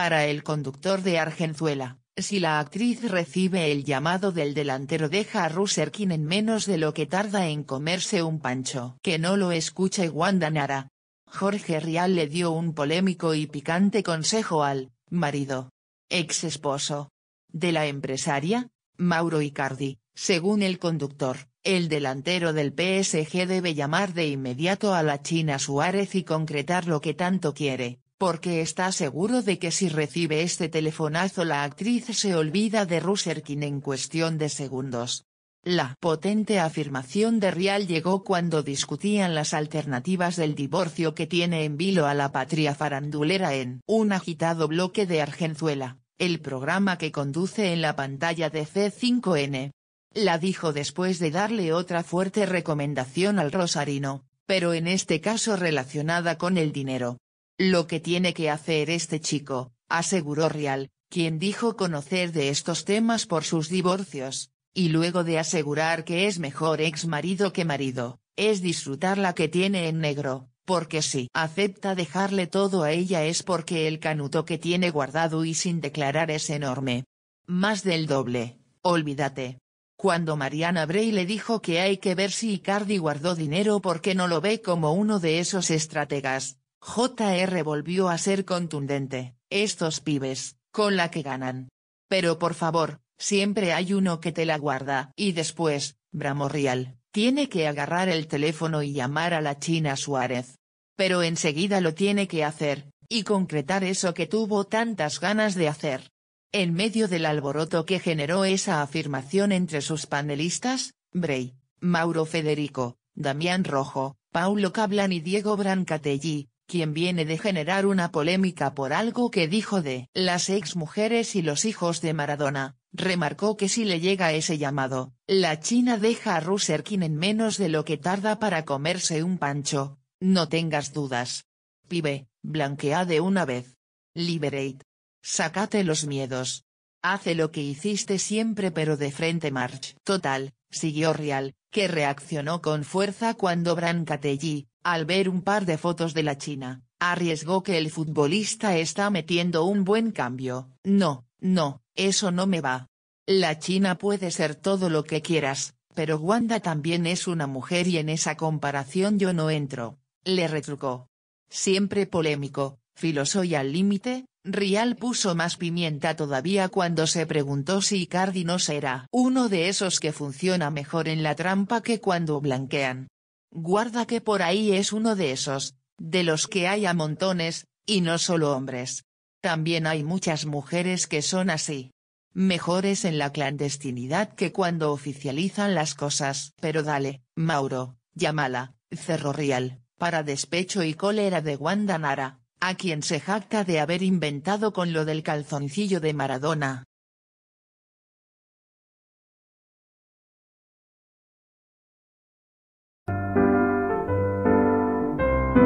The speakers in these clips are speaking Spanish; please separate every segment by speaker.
Speaker 1: Para el conductor de Argenzuela, si la actriz recibe el llamado del delantero deja a Ruserkin en menos de lo que tarda en comerse un pancho. Que no lo escuche Wanda Nara. Jorge Rial le dio un polémico y picante consejo al, marido, ex esposo, de la empresaria, Mauro Icardi, según el conductor. El delantero del PSG debe llamar de inmediato a la China Suárez y concretar lo que tanto quiere, porque está seguro de que si recibe este telefonazo la actriz se olvida de Ruserkin en cuestión de segundos. La potente afirmación de Rial llegó cuando discutían las alternativas del divorcio que tiene en vilo a la patria farandulera en un agitado bloque de Argenzuela, el programa que conduce en la pantalla de C5N. La dijo después de darle otra fuerte recomendación al rosarino, pero en este caso relacionada con el dinero. Lo que tiene que hacer este chico, aseguró Rial, quien dijo conocer de estos temas por sus divorcios, y luego de asegurar que es mejor ex marido que marido, es disfrutar la que tiene en negro, porque si acepta dejarle todo a ella es porque el canuto que tiene guardado y sin declarar es enorme. Más del doble, olvídate. Cuando Mariana Bray le dijo que hay que ver si Icardi guardó dinero porque no lo ve como uno de esos estrategas, JR volvió a ser contundente, estos pibes, con la que ganan. Pero por favor, siempre hay uno que te la guarda. Y después, Bramorrial, tiene que agarrar el teléfono y llamar a la China Suárez. Pero enseguida lo tiene que hacer, y concretar eso que tuvo tantas ganas de hacer. En medio del alboroto que generó esa afirmación entre sus panelistas, Bray, Mauro Federico, Damián Rojo, Paulo Cablan y Diego Brancatelli, quien viene de generar una polémica por algo que dijo de las ex mujeres y los hijos de Maradona, remarcó que si le llega ese llamado, la China deja a Ruserkin en menos de lo que tarda para comerse un pancho, no tengas dudas. Pibe, blanquea de una vez. Liberate. Sácate los miedos. Hace lo que hiciste siempre pero de frente March. Total, siguió Real, que reaccionó con fuerza cuando Brancatelli, al ver un par de fotos de la China, arriesgó que el futbolista está metiendo un buen cambio. No, no, eso no me va. La China puede ser todo lo que quieras, pero Wanda también es una mujer y en esa comparación yo no entro, le retrucó. Siempre polémico, y al límite, Rial puso más pimienta todavía cuando se preguntó si Icardi no será uno de esos que funciona mejor en la trampa que cuando blanquean. Guarda que por ahí es uno de esos, de los que hay a montones, y no solo hombres. También hay muchas mujeres que son así. Mejores en la clandestinidad que cuando oficializan las cosas. Pero dale, Mauro, llámala, Cerro Real, para despecho y cólera de Wanda Nara, a quien se jacta de haber inventado con lo del calzoncillo de Maradona.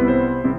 Speaker 1: thank you